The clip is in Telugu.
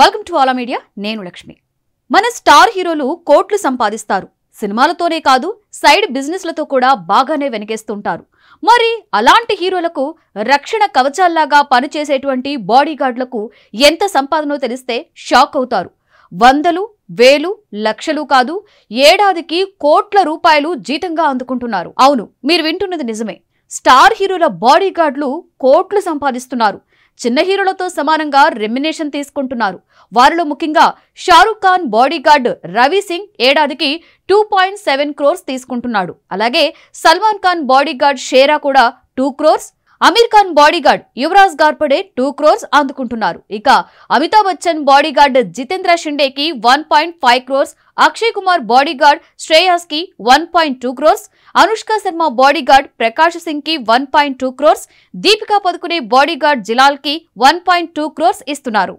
వెల్కమ్ టు ఆలా మీడియా నేను లక్ష్మి మన స్టార్ హీరోలు కోట్లు సంపాదిస్తారు సినిమాలతోనే కాదు సైడ్ బిజినెస్లతో కూడా బాగానే వెనకేస్తుంటారు మరి అలాంటి హీరోలకు రక్షణ కవచాల్లాగా పనిచేసేటువంటి బాడీగార్డ్లకు ఎంత సంపాదనో తెలిస్తే షాక్ అవుతారు వందలు వేలు లక్షలు కాదు ఏడాదికి కోట్ల రూపాయలు జీతంగా అందుకుంటున్నారు అవును మీరు వింటున్నది నిజమే స్టార్ హీరోల బాడీగార్డ్లు కోట్లు సంపాదిస్తున్నారు చిన్న హీరోలతో సమానంగా రెమ్యునేషన్ తీసుకుంటున్నారు వారిలో ముఖ్యంగా షారూక్ ఖాన్ బాడీగార్డ్ రవి సింగ్ ఏడాదికి టూ పాయింట్ సెవెన్ క్రోర్స్ తీసుకుంటున్నాడు అలాగే సల్మాన్ ఖాన్ బాడీగార్డ్ షేరా కూడా two crores Aamir Khan bodyguard Yuvraj Ghorpade two crores అందుకుంటున్నారు ఇక అమితాబ్ బచ్చన్ బాడీగార్డ్ జితేంద్ర షిండేకి one point five crores Akshay Kumar bodyguard Shreyas కి one point two crores Anushka Sharma bodyguard Prakash Singh కి one point two crores Deepika Padukone bodyguard జిలాల్ కి వన్ పాయింట్ టూ క్రోర్స్ ఇస్తున్నారు